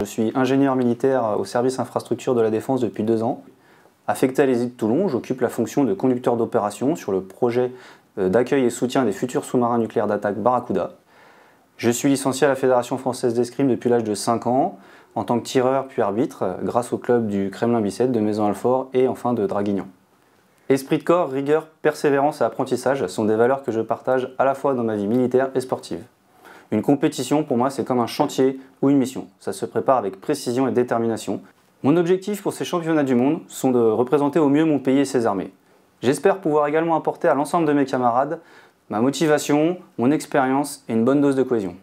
Je suis ingénieur militaire au service infrastructure de la défense depuis deux ans. Affecté à l'ESI de Toulon, j'occupe la fonction de conducteur d'opération sur le projet euh, d'accueil et soutien des futurs sous-marins nucléaires d'attaque Barracuda. Je suis licencié à la Fédération française d'escrime depuis l'âge de 5 ans, en tant que tireur puis arbitre, euh, grâce au club du Kremlin-Bicêtre, de Maison-Alfort et enfin de Draguignan. Esprit de corps, rigueur, persévérance et apprentissage sont des valeurs que je partage à la fois dans ma vie militaire et sportive. Une compétition, pour moi, c'est comme un chantier ou une mission. Ça se prépare avec précision et détermination. Mon objectif pour ces championnats du monde sont de représenter au mieux mon pays et ses armées. J'espère pouvoir également apporter à l'ensemble de mes camarades ma motivation, mon expérience et une bonne dose de cohésion.